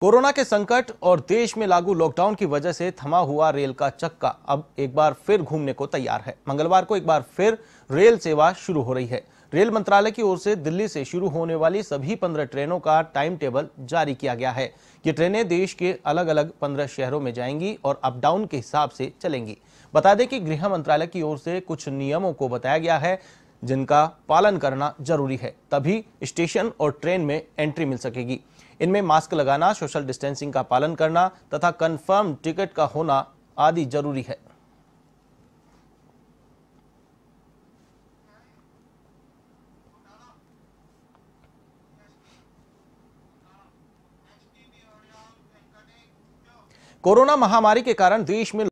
corona के संकट और देश में लागू लॉकडाउन की वजह से थमा हुआ रेल का चक्का अब एक बार फिर घूमने को तैयार है मंगलवार को एक बार फिर रेल सेवा शुरू हो रही है रेल मंत्रालय की ओर से दिल्ली से शुरू होने वाली सभी पंद्रह ट्रेनों का टाइम टेबल जारी किया गया है ये ट्रेनें देश के अलग अलग पंद्रह शहरों में जाएंगी और अप डाउन के हिसाब से चलेंगी बता दें कि गृह मंत्रालय की ओर से कुछ नियमों को बताया गया है जिनका पालन करना जरूरी है तभी स्टेशन और ट्रेन में एंट्री मिल सकेगी इनमें मास्क लगाना सोशल डिस्टेंसिंग का पालन करना तथा कंफर्म टिकट का होना आदि जरूरी है कोरोना महामारी के कारण देश में